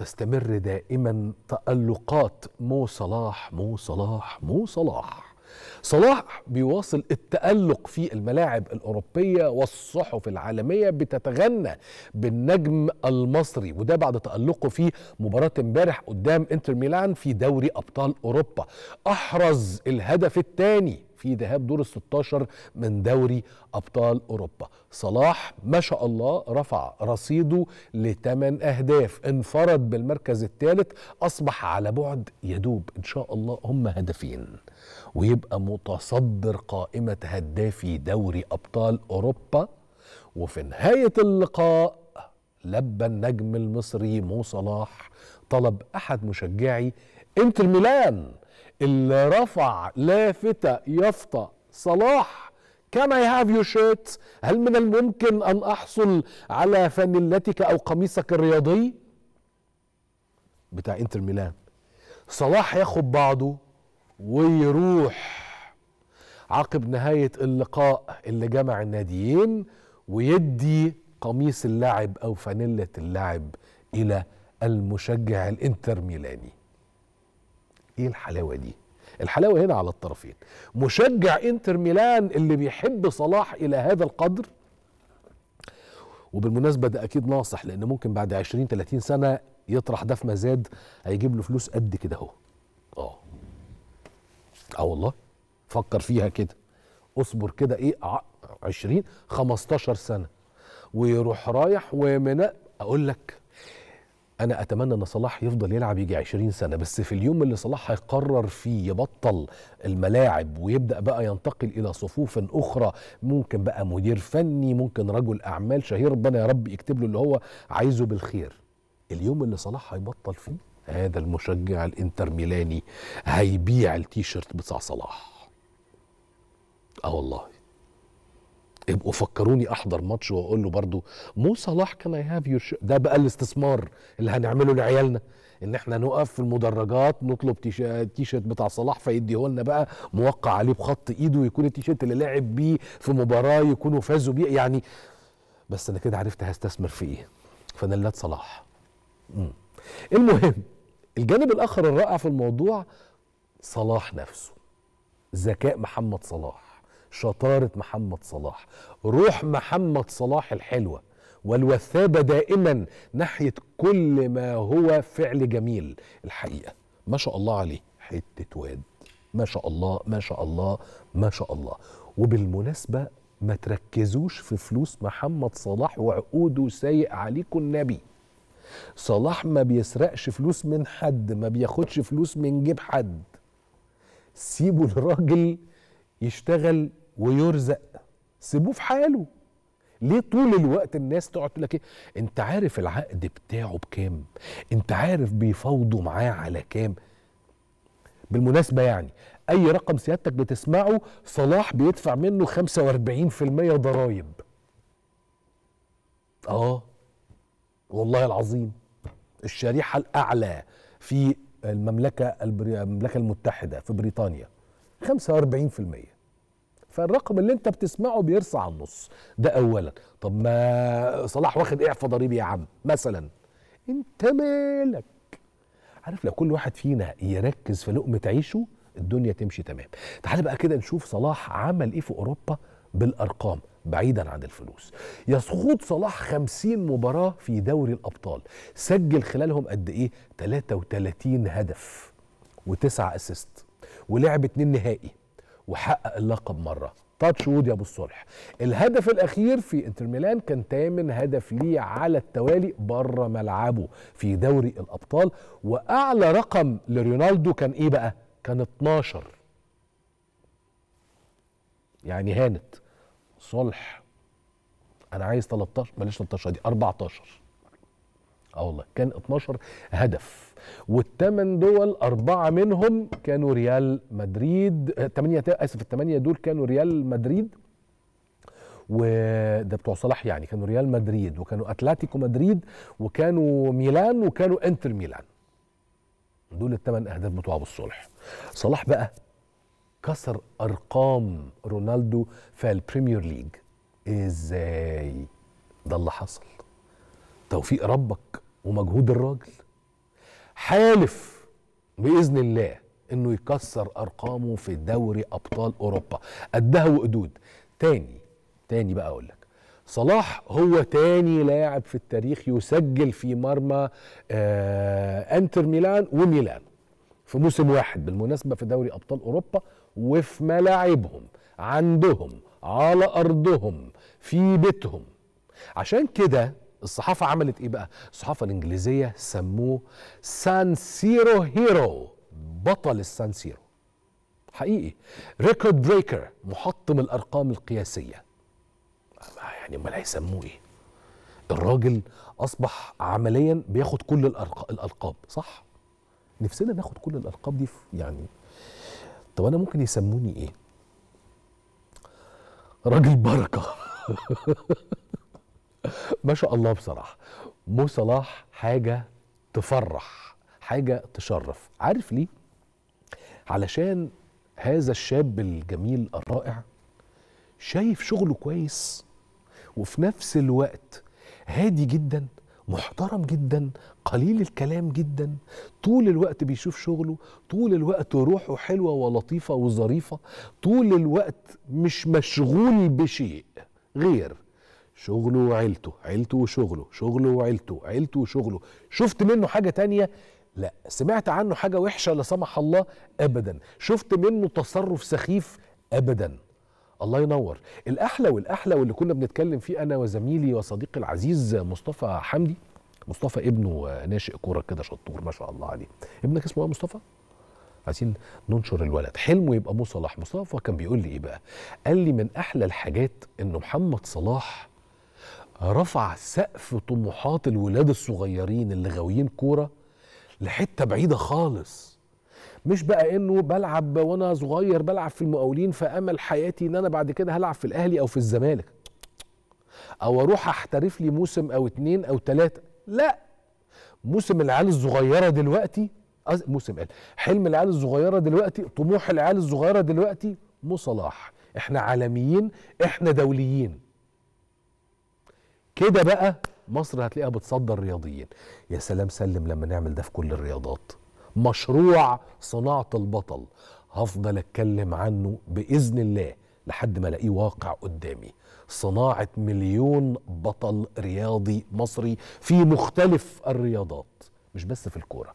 تستمر دائما تألقات مو صلاح مو صلاح مو صلاح صلاح بيواصل التألق في الملاعب الأوروبية والصحف العالمية بتتغنى بالنجم المصري وده بعد تألقه في مباراة امبارح قدام انتر ميلان في دوري أبطال أوروبا أحرز الهدف الثاني في ذهاب دور ال 16 من دوري ابطال اوروبا صلاح ما شاء الله رفع رصيده لثمان اهداف انفرد بالمركز الثالث اصبح على بعد يدوب ان شاء الله هم هدفين ويبقى متصدر قائمه هدافي دوري ابطال اوروبا وفي نهايه اللقاء لبى النجم المصري مو صلاح طلب احد مشجعي انتر ميلان اللي رفع لافتة يافطة صلاح كان اي هاف يو شيرت هل من الممكن ان احصل على فانيلتك او قميصك الرياضي بتاع انتر ميلان صلاح ياخد بعضه ويروح عقب نهاية اللقاء اللي جمع الناديين ويدي قميص اللاعب أو فانيلة اللاعب إلى المشجع الإنتر ميلاني ايه الحلاوه دي الحلاوه هنا على الطرفين مشجع انتر ميلان اللي بيحب صلاح الى هذا القدر وبالمناسبه ده اكيد ناصح لان ممكن بعد 20 30 سنه يطرح ده في مزاد هيجيب له فلوس قد كده اهو اه اه والله فكر فيها كده اصبر كده ايه 20 15 سنه ويروح رايح ومن اقول لك انا اتمنى ان صلاح يفضل يلعب يجي 20 سنه بس في اليوم اللي صلاح هيقرر فيه يبطل الملاعب ويبدا بقى ينتقل الى صفوف اخرى ممكن بقى مدير فني ممكن رجل اعمال شهير ربنا يا رب يكتب له اللي هو عايزه بالخير اليوم اللي صلاح هيبطل فيه هذا المشجع الانتر ميلاني هيبيع التيشيرت بتاع صلاح اه والله يبقوا فكروني احضر ماتش واقول له برضه مو صلاح كان اي هاف يور ده بقى الاستثمار اللي هنعمله لعيالنا ان احنا نقف في المدرجات نطلب تيشيرت بتاع صلاح فيديه لنا بقى موقع عليه بخط ايده يكون التيشيرت اللي لعب بيه في مباراه يكونوا فازوا بيه يعني بس انا كده عرفت هستثمر في ايه فنلات صلاح مم. المهم الجانب الاخر الرائع في الموضوع صلاح نفسه ذكاء محمد صلاح شطارة محمد صلاح روح محمد صلاح الحلوة والوثابة دائما ناحية كل ما هو فعل جميل الحقيقة ما شاء الله عليه حتة واد ما شاء الله ما شاء الله ما شاء الله وبالمناسبة ما تركزوش في فلوس محمد صلاح وعقوده سايق عليكم النبي صلاح ما بيسرقش فلوس من حد ما بياخدش فلوس من جيب حد سيبوا الراجل يشتغل ويرزق سيبوه في حاله ليه طول الوقت الناس تقعد تقول لك ايه انت عارف العقد بتاعه بكام انت عارف بيفاوضوا معاه على كام بالمناسبه يعني اي رقم سيادتك بتسمعه صلاح بيدفع منه 45% ضرايب اه والله العظيم الشريحه الاعلى في المملكه المملكه المتحده في بريطانيا 45% فالرقم اللي انت بتسمعه بيرسع على النص ده اولا طب ما صلاح واخد إيه اعفاء ضريبي يا عم مثلا انت مالك عارف لو كل واحد فينا يركز في لقمه عيشه الدنيا تمشي تمام تعال بقى كده نشوف صلاح عمل ايه في اوروبا بالارقام بعيدا عن الفلوس يسقط صلاح 50 مباراة في دوري الأبطال سجل خلالهم قد إيه 33 هدف وتسعة أسيست ولعب اتنين نهائي وحقق اللقب مره تاتش وود يا ابو الصلح الهدف الاخير في انتر ميلان كان تامن هدف ليه على التوالي بره ملعبه في دوري الابطال واعلى رقم لرونالدو كان ايه بقى كان 12 يعني هانت صلح انا عايز 13 ماليش 13 دي 14 اه والله كان 12 هدف والثمان دول أربعة منهم كانوا ريال مدريد ثمانية آه، آسف الثمانية دول كانوا ريال مدريد وده بتوع صلاح يعني كانوا ريال مدريد وكانوا اتلتيكو مدريد وكانوا ميلان وكانوا انتر ميلان دول الثمان اهداف بتوع ابو الصلح صلاح بقى كسر ارقام رونالدو في البريمير ليج ازاي ده اللي حصل توفيق ربك ومجهود الراجل حالف باذن الله انه يكسر ارقامه في دوري ابطال اوروبا قدها وقدود تاني تاني بقى اقول لك صلاح هو تاني لاعب في التاريخ يسجل في مرمى آه انتر ميلان وميلان في موسم واحد بالمناسبه في دوري ابطال اوروبا وفي ملاعبهم عندهم على ارضهم في بيتهم عشان كده الصحافه عملت ايه بقى الصحافه الانجليزيه سموه سان سيرو هيرو بطل السان سيرو حقيقي ريكورد بريكر محطم الارقام القياسيه يعني امال هيسموه ايه الراجل اصبح عمليا بياخد كل الالقاب صح نفسنا ناخد كل الالقاب دي يعني طب انا ممكن يسموني ايه راجل بركه ما شاء الله بصراحه مو صلاح حاجه تفرح حاجه تشرف عارف ليه علشان هذا الشاب الجميل الرائع شايف شغله كويس وفي نفس الوقت هادي جدا محترم جدا قليل الكلام جدا طول الوقت بيشوف شغله طول الوقت روحه حلوة ولطيفة وظريفة طول الوقت مش مشغول بشيء غير شغله وعيلته عيلته وشغله شغله وعيلته عيلته وشغله شفت منه حاجة تانية لا سمعت عنه حاجة وحشة لا سمح الله أبدا شفت منه تصرف سخيف أبدا الله ينور الأحلى والأحلى واللي كنا بنتكلم فيه أنا وزميلي وصديقي العزيز مصطفى حمدي مصطفى ابنه ناشئ كورة كده شطور ما شاء الله عليه ابنك اسمه ايه مصطفى؟ عايزين ننشر الولد حلمه يبقى مو صلاح مصطفى كان بيقول لي ايه بقى قال لي من احلى الحاجات انه محمد صلاح رفع سقف طموحات الولاد الصغيرين اللي غاويين كوره لحته بعيده خالص مش بقى انه بلعب وانا صغير بلعب في المقاولين فامل حياتي ان انا بعد كده هلعب في الاهلي او في الزمالك او اروح احترف لي موسم او اتنين او تلاته لا موسم العيال الصغيره دلوقتي موسم قال حلم العيال الصغيره دلوقتي طموح العيال الصغيره دلوقتي مو صلاح احنا عالميين احنا دوليين كده بقى مصر هتلاقيها بتصدر رياضيين يا سلام سلم لما نعمل ده في كل الرياضات مشروع صناعة البطل هفضل اتكلم عنه بإذن الله لحد ما الاقيه واقع قدامي صناعة مليون بطل رياضي مصري في مختلف الرياضات مش بس في الكورة